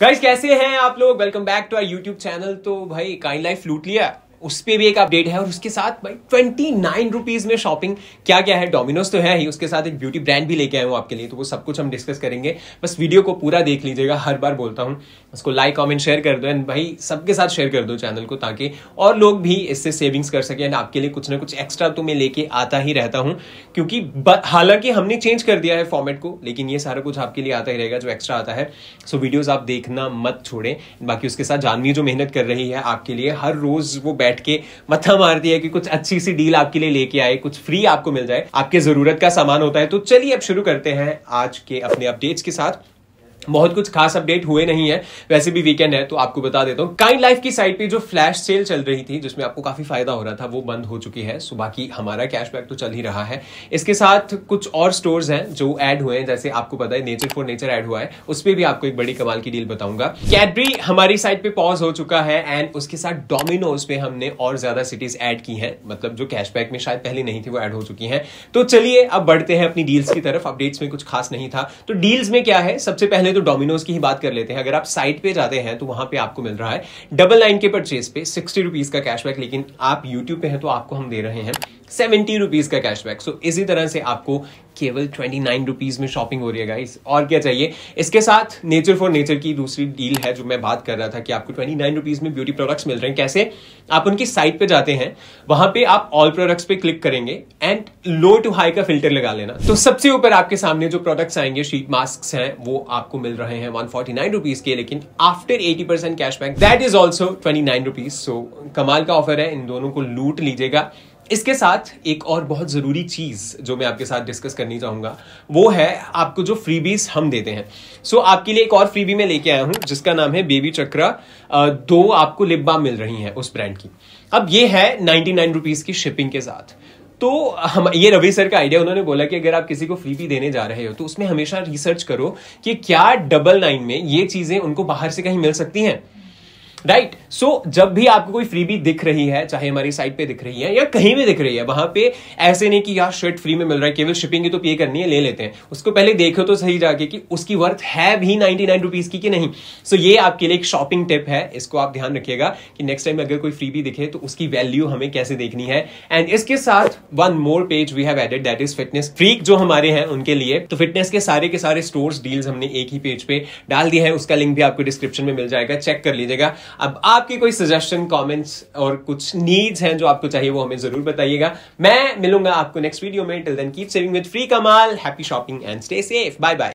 Guys कैसे हैं आप लोग welcome back to our YouTube channel तो भाई काइंड लाइफ लूट लिया उस पर भी एक अपडेट है और उसके साथ भाई ट्वेंटी नाइन रुपीज में शॉपिंग क्या क्या है डोमिनोज तो है ही उसके साथ एक ब्यूटी ब्रांड भी लेके आए हूँ आपके लिए तो वो सब कुछ हम डिस्कस करेंगे बस वीडियो को पूरा देख लीजिएगा हर बार बोलता हूँ उसको लाइक कॉमेंट शेयर कर दो एंड भाई सबके साथ शेयर कर दो चैनल को ताकि और लोग भी इससे सेविंग्स कर सके एंड आपके लिए कुछ ना कुछ एक्स्ट्रा तो मैं लेके आता ही रहता हूँ क्योंकि हालांकि हमने चेंज कर दिया है फॉर्मेट को लेकिन ये सारा कुछ आपके लिए आता ही रहेगा जो एक्स्ट्रा आता है सो वीडियोज आप देखना मत छोड़ें बाकी उसके साथ जानवी जो मेहनत कर रही है आपके लिए हर रोज वो बैठ बैठ के मथा मारती है कि कुछ अच्छी सी डील आपके लिए लेके आए कुछ फ्री आपको मिल जाए आपके जरूरत का सामान होता है तो चलिए अब शुरू करते हैं आज के अपने अपडेट्स के साथ बहुत कुछ खास अपडेट हुए नहीं है वैसे भी वीकेंड है तो आपको बता देता हूँ काइंड लाइफ की साइट पे जो फ्लैश सेल चल रही थी जिसमें आपको काफी फायदा हो रहा था वो बंद हो चुकी है सुबह बाकी हमारा कैशबैक तो चल ही रहा है इसके साथ कुछ और स्टोर्स हैं जो ऐड हुए हैं जैसे आपको पता है नेचर फॉर नेचर ऐड हुआ है उस पर भी आपको एक बड़ी कमाल की डील बताऊंगा कैडबरी हमारी साइट पे पॉज हो चुका है एंड उसके साथ डोमिनोज पे हमने और ज्यादा सिटीज एड की है मतलब जो कैशबैक में शायद पहले नहीं थी वो एड हो चुकी है तो चलिए अब बढ़ते हैं अपनी डील्स की तरफ अपडेट्स में कुछ खास नहीं था तो डील्स में क्या है सबसे पहले पहले तो डोमिनोज की ही बात कर लेते हैं अगर आप साइट पे जाते हैं तो वहां पे आपको मिल रहा है डबल नाइन के परचेज पे सिक्सटी रुपीज का कैशबैक लेकिन आप यूट्यूब पे हैं तो आपको हम दे रहे हैं सेवेंटी रुपीज का कैशबैक सो इसी तरह से आपको केवल ट्वेंटी नाइन रुपीज़ में शॉपिंग हो रही है गाइस और क्या चाहिए इसके साथ नेचर फॉर नेचर की दूसरी डील है जो मैं बात कर रहा था कि आपको ट्वेंटी नाइन रुपीज़ में ब्यूटी प्रोडक्ट्स मिल रहे हैं कैसे आप उनकी साइट पे जाते हैं वहां पे आप ऑल प्रोडक्ट्स पे क्लिक करेंगे एंड लो टू हाई का फिल्टर लगा लेना तो सबसे ऊपर आपके सामने जो प्रोडक्ट्स आएंगे शीट मास्क हैं वो आपको मिल रहे हैं वन फोर्टी नाइन रुपीज़ के लेकिन after eighty percent cashback that is also twenty nine rupees so कमाल का ऑफर है इन दोनों को लूट लीजिएगा इसके साथ एक और बहुत ज़रूरी चीज़ जो मैं आपके साथ डिस्कस करनी चाहूंगा वो है आपको जो फ्रीबीज हम देते हैं सो so, आपके लिए एक और फ्रीबी मैं लेके आया हूं जिसका नाम है बेबी चक्रा दो आपको लिप बाम मिल रही है उस ब्रांड की अब ये है नाइनटी नाइन रुपीज़ की शिपिंग के साथ तो हम ये रवि सर का आइडिया उन्होंने बोला कि अगर आप किसी को फ्री भी देने जा रहे हो तो उसमें हमेशा रिसर्च करो कि क्या डबल नाइन में ये चीज़ें उनको बाहर से कहीं मिल सकती हैं राइट right. सो so, जब भी आपको कोई फ्रीबी दिख रही है चाहे हमारी साइट पे दिख रही है या कहीं भी दिख रही है वहां पे ऐसे नहीं कि यार शर्ट फ्री में मिल रहा है केवल शिपिंग की तो पे करनी है ले लेते हैं उसको पहले देखो तो सही जाके कि उसकी वर्थ है भी नाइनटी नाइन रुपीज की कि नहीं सो so, ये आपके लिए एक शॉपिंग टिप है इसको आप ध्यान रखिएगा कि नेक्स्ट टाइम अगर कोई फ्रीबी दिखे तो उसकी वैल्यू हमें कैसे देखनी है एंड इसके साथ one more page we have added that is fitness freak जो हमारे हैं उनके लिए तो फिटनेस के सारे के सारे स्टोर्स डील्स हमने एक ही पेज पे डाल दिए हैं उसका लिंक भी आपको डिस्क्रिप्शन में मिल जाएगा चेक कर लीजिएगा अब आपकी कोई सजेशन कमेंट्स और कुछ नीड्स हैं जो आपको चाहिए वो हमें जरूर बताइएगा मैं मिलूंगा आपको नेक्स्ट वीडियो में till then keep saving with free Kamaal happy shopping and stay safe bye bye